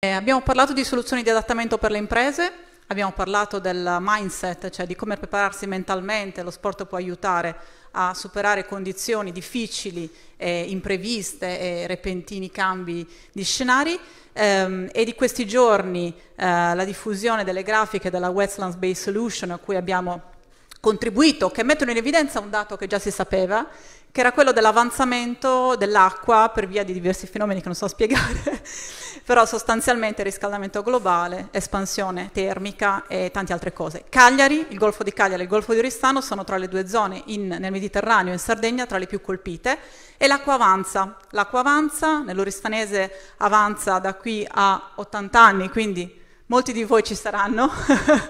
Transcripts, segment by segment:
Eh, abbiamo parlato di soluzioni di adattamento per le imprese, abbiamo parlato del mindset, cioè di come prepararsi mentalmente, lo sport può aiutare a superare condizioni difficili, eh, impreviste e repentini cambi di scenari ehm, e di questi giorni eh, la diffusione delle grafiche della Wetlands Based Solution a cui abbiamo contribuito, che mettono in evidenza un dato che già si sapeva, che era quello dell'avanzamento dell'acqua per via di diversi fenomeni che non so spiegare però sostanzialmente riscaldamento globale, espansione termica e tante altre cose. Cagliari, il Golfo di Cagliari e il Golfo di Oristano sono tra le due zone in, nel Mediterraneo e in Sardegna tra le più colpite e l'acqua avanza. L'acqua avanza, nell'oristanese avanza da qui a 80 anni, quindi molti di voi ci saranno,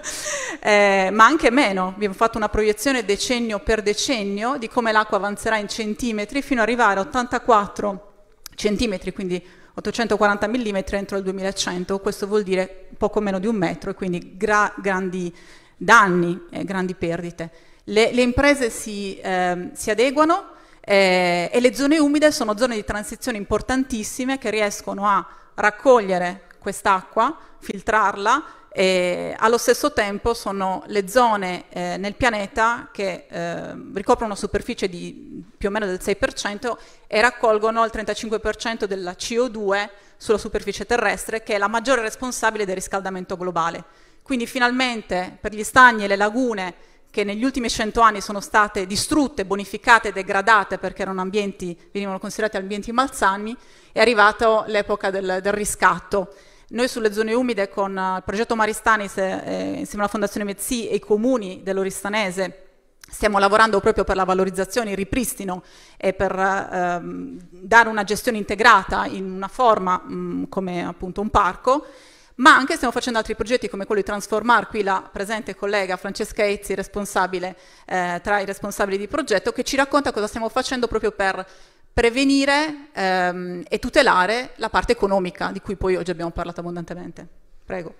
eh, ma anche meno. Abbiamo fatto una proiezione decennio per decennio di come l'acqua avanzerà in centimetri fino ad arrivare a 84 centimetri, quindi 840 mm entro il 2100, questo vuol dire poco meno di un metro e quindi gra grandi danni, e grandi perdite. Le, le imprese si, eh, si adeguano eh, e le zone umide sono zone di transizione importantissime che riescono a raccogliere quest'acqua, filtrarla e allo stesso tempo sono le zone eh, nel pianeta che eh, ricoprono superficie di più o meno del 6% e raccolgono il 35% della CO2 sulla superficie terrestre che è la maggiore responsabile del riscaldamento globale. Quindi finalmente per gli stagni e le lagune che negli ultimi 100 anni sono state distrutte, bonificate, degradate perché erano ambienti, venivano considerati ambienti malsani, è arrivata l'epoca del, del riscatto. Noi sulle zone umide con eh, il progetto Maristanis eh, insieme alla Fondazione Mezzi e i comuni dell'Oristanese stiamo lavorando proprio per la valorizzazione, il ripristino e per ehm, dare una gestione integrata in una forma mh, mm, come appunto un parco ma anche stiamo facendo altri progetti come quello di Transformar, qui la presente collega Francesca Ezzi, responsabile eh, tra i responsabili di progetto, che ci racconta cosa stiamo facendo proprio per prevenire ehm, e tutelare la parte economica, di cui poi oggi abbiamo parlato abbondantemente. Prego.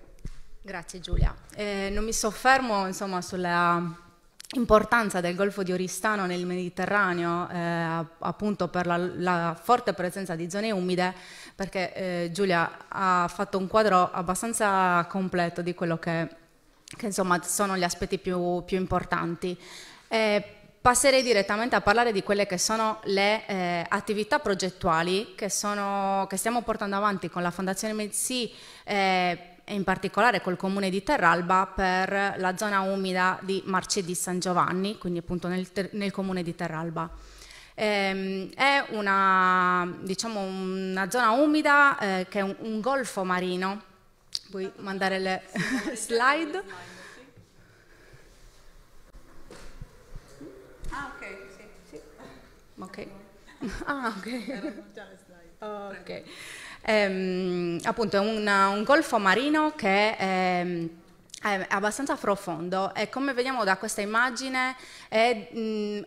Grazie Giulia. Eh, non mi soffermo insomma, sulla importanza del Golfo di Oristano nel Mediterraneo, eh, appunto per la, la, forte presenza di zone umide, perché eh, Giulia ha fatto un quadro abbastanza completo di quello che, che insomma, sono gli aspetti più, più importanti. Eh, passerei direttamente a parlare di quelle che sono le eh, attività progettuali che, sono, che, stiamo portando avanti con la Fondazione Mezzi eh, e in particolare col comune di Terralba per la zona umida di Marcedì San Giovanni, quindi appunto nel, nel comune di Terralba. Ehm, è una, diciamo, una, zona umida eh, che è un, un golfo marino. Puoi mandare le slide. Ok. Ah, ok. okay. Ehm, appunto è un, un, golfo marino che è, è, abbastanza profondo e come vediamo da questa immagine è... Mh, mm,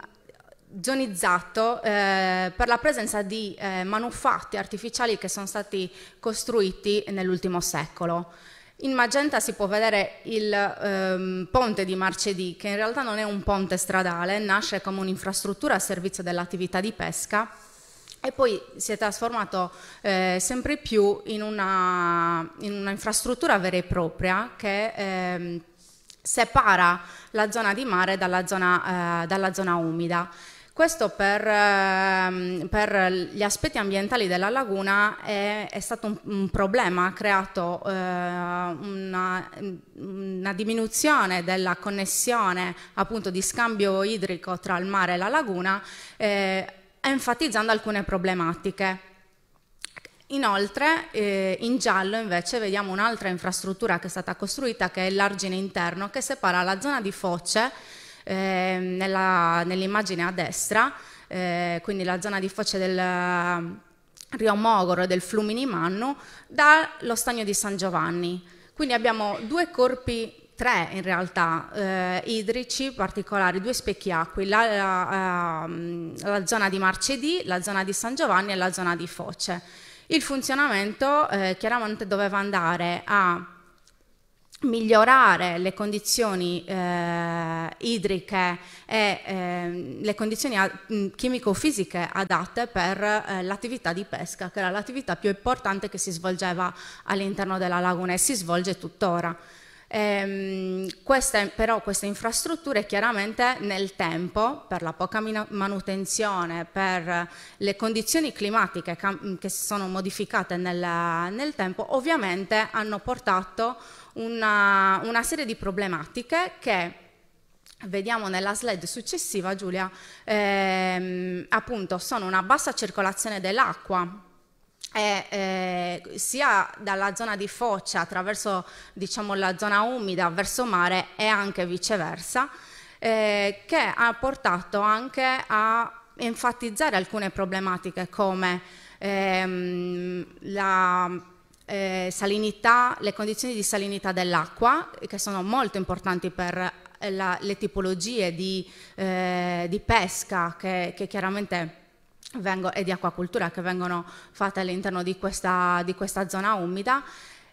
zonizzato eh, per la presenza di eh, manufatti artificiali che sono stati costruiti nell'ultimo secolo. In magenta si può vedere il ehm, ponte di Marcedì, che in realtà non è un ponte stradale, nasce come un'infrastruttura a servizio dell'attività di pesca e poi si è trasformato eh, sempre più in una, in una, infrastruttura vera e propria che ehm, separa la zona di mare dalla zona, eh, dalla zona umida. Questo per, ehm, per, gli aspetti ambientali della laguna è, è stato un, un, problema, ha creato eh, una, una, diminuzione della connessione appunto di scambio idrico tra il mare e la laguna, eh, enfatizzando alcune problematiche. Inoltre eh, in giallo invece vediamo un'altra infrastruttura che è stata costruita che è l'argine interno che separa la zona di Foce eh, nell'immagine a destra, eh, quindi la zona di foce del ehm, Rio Mogoro e del Flumini Mannu, dallo stagno di San Giovanni. Quindi abbiamo due corpi tre in realtà eh, idrici particolari, due specchiacqui, la, la, ehm, la, zona di Marcedì, la zona di San Giovanni e la zona di Foce. Il funzionamento eh, chiaramente doveva andare a migliorare le condizioni eh, idriche e eh, le condizioni chimico-fisiche adatte per eh, l'attività di pesca, che era l'attività più importante che si svolgeva all'interno della laguna e si svolge tuttora. Ehm, questa, però queste infrastrutture chiaramente nel tempo, per la poca manutenzione, per le condizioni climatiche che si sono modificate nel, nel tempo, ovviamente hanno portato una, una serie di problematiche che Vediamo nella slide successiva, Giulia, ehm, appunto sono una bassa circolazione dell'acqua, eh, eh, sia dalla zona di Foccia attraverso diciamo, la zona umida verso mare e anche viceversa, eh, che ha portato anche a enfatizzare alcune problematiche come ehm, la eh, salinità, le condizioni di salinità dell'acqua, che sono molto importanti per eh, la, le tipologie di, eh, di pesca che, che chiaramente vengo, e di acquacultura che vengono fatte all'interno di questa, di questa zona umida.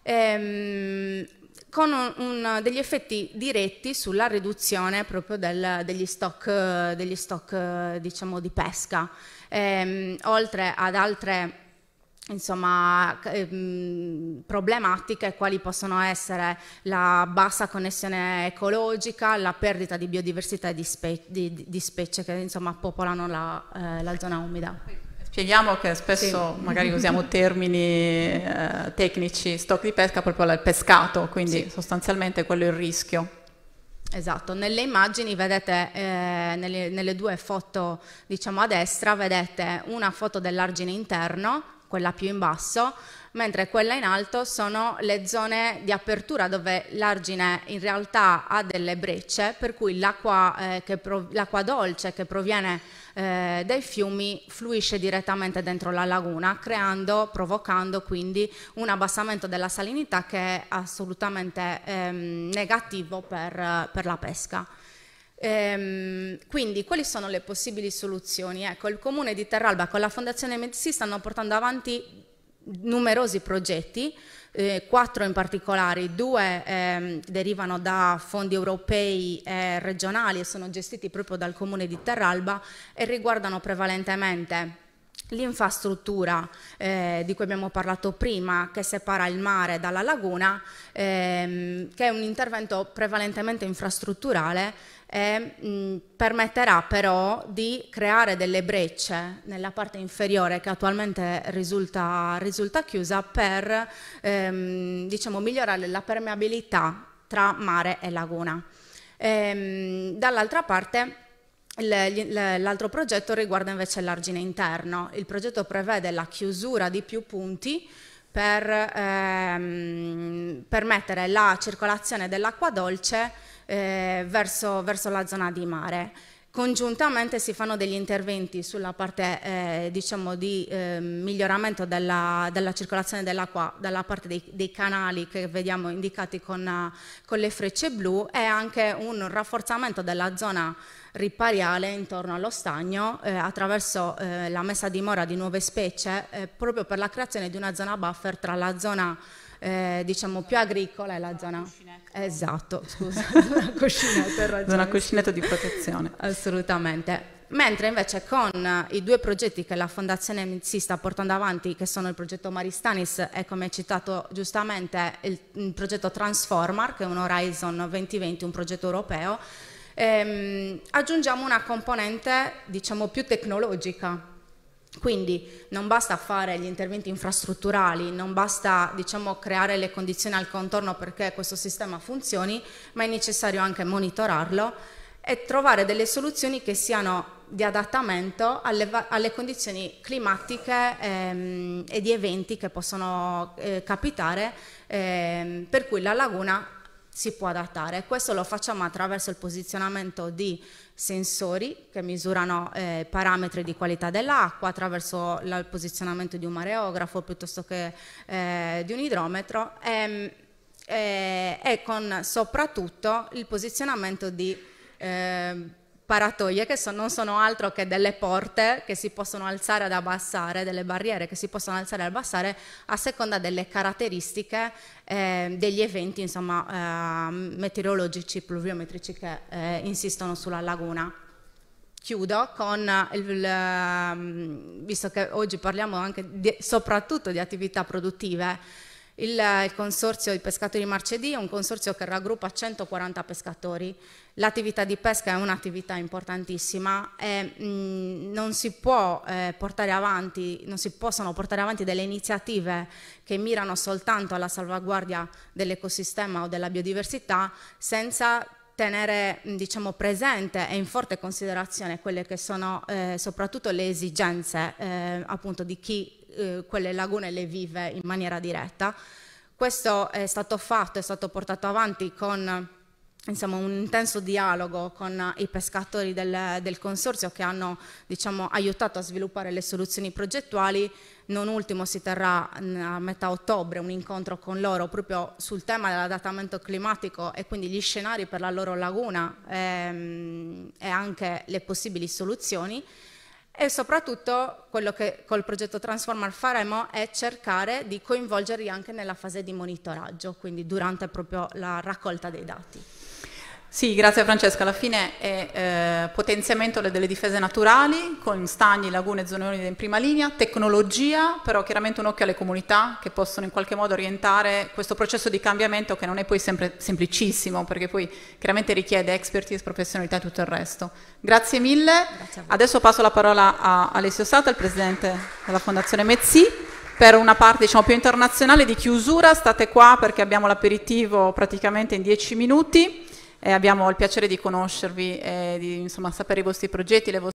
Ehm, con un, un, degli effetti diretti sulla riduzione proprio del, degli stock, degli stock diciamo, di pesca, ehm, oltre ad altre insomma, ehm, problematiche quali possono essere la bassa connessione ecologica, la perdita di biodiversità e di, spe di, di specie che insomma, popolano la, eh, la zona umida. Spieghiamo che spesso sì. magari usiamo termini eh, tecnici, stock di pesca proprio il pescato, quindi sì. sostanzialmente quello è il rischio. Esatto, nelle immagini vedete, eh, nelle, nelle, due foto diciamo a destra, vedete una foto dell'argine interno quella più in basso, mentre quella in alto sono le zone di apertura dove l'argine in realtà ha delle brecce, per cui l'acqua, eh, dolce che proviene eh, dai fiumi fluisce direttamente dentro la laguna, creando, provocando quindi un abbassamento della salinità che è assolutamente ehm, negativo per, per la pesca. Ehm, quindi quali sono le possibili soluzioni? Ecco, il comune di Terralba con la Fondazione Medici stanno portando avanti numerosi progetti, eh, quattro in particolare, due eh, derivano da fondi europei e regionali e sono gestiti proprio dal comune di Terralba e riguardano prevalentemente l'infrastruttura eh, di cui abbiamo parlato prima che separa il mare dalla laguna, ehm, che è un intervento prevalentemente infrastrutturale e mh, permetterà però di creare delle brecce nella parte inferiore che attualmente risulta, risulta chiusa per ehm, diciamo, migliorare la permeabilità tra mare e laguna. Ehm, dall'altra parte L'altro progetto riguarda invece l'argine interno. Il progetto prevede la chiusura di più punti per ehm, permettere la circolazione dell'acqua dolce eh, verso, verso la zona di mare. Congiuntamente si fanno degli interventi sulla parte eh, diciamo di eh, miglioramento della, della circolazione dell'acqua dalla parte dei, dei, canali che vediamo indicati con, con, le frecce blu e anche un rafforzamento della zona ripariale intorno allo stagno eh, attraverso eh, la messa a dimora di nuove specie eh, proprio per la creazione di una zona buffer tra la zona eh, diciamo più agricola è la zona... Esatto, scusa, zona Ragione, zona cuscinetto di protezione. Assolutamente. Mentre invece con i due progetti che la Fondazione MITSI sta portando avanti, che sono il progetto Maristanis e come hai citato giustamente il, il progetto Transformer che è un Horizon 2020, un progetto europeo, ehm, aggiungiamo una componente diciamo più tecnologica quindi non basta fare gli interventi infrastrutturali, non basta diciamo, creare le condizioni al contorno perché questo sistema funzioni, ma è necessario anche monitorarlo e trovare delle soluzioni che siano di adattamento alle, alle condizioni climatiche ehm, e di eventi che possono eh, capitare, ehm, per cui la laguna si può adattare. Questo lo facciamo attraverso il posizionamento di sensori che misurano eh, parametri di qualità dell'acqua attraverso il posizionamento di un mareografo piuttosto che eh, di un idrometro e, ehm, e, eh, e, con soprattutto il posizionamento di eh, paratoie che sono, non sono altro che delle porte che si possono alzare ed abbassare, delle barriere che si possono alzare e abbassare a seconda delle caratteristiche eh, degli eventi insomma, eh, meteorologici, pluviometrici che eh, insistono sulla laguna. Chiudo con, il, il, ehm, visto che oggi parliamo anche di, soprattutto di attività produttive, il, il consorzio di pescatori Marcedì è un consorzio che raggruppa 140 pescatori. L'attività di pesca è un'attività importantissima e mh, non si può eh, portare avanti, non si possono portare avanti delle iniziative che mirano soltanto alla salvaguardia dell'ecosistema o della biodiversità senza tenere diciamo, presente e in forte considerazione quelle che sono eh, soprattutto le esigenze eh, appunto di chi eh, quelle lagune le vive in maniera diretta. Questo è stato fatto, è stato portato avanti con insomma, un intenso dialogo con i pescatori del, del consorzio che hanno diciamo, aiutato a sviluppare le soluzioni progettuali. Non ultimo si terrà a metà ottobre un incontro con loro proprio sul tema dell'adattamento climatico e quindi gli scenari per la loro laguna ehm, e anche le possibili soluzioni. E soprattutto quello che col progetto Transformer faremo è cercare di coinvolgerli anche nella fase di monitoraggio, quindi durante proprio la raccolta dei dati. Sì, grazie Francesca. Alla fine è eh, potenziamento delle difese naturali con stagni, lagune, e zone umide in prima linea, tecnologia, però chiaramente un occhio alle comunità che possono in qualche modo orientare questo processo di cambiamento che non è poi sempre semplicissimo perché poi chiaramente richiede expertise, professionalità e tutto il resto. Grazie mille. Grazie Adesso passo la parola a Alessio Sata, il presidente della Fondazione Mezzi per una parte diciamo, più internazionale di chiusura, state qua perché abbiamo l'aperitivo praticamente in dieci minuti abbiamo il piacere di conoscervi e di insomma, sapere i vostri progetti, le vostre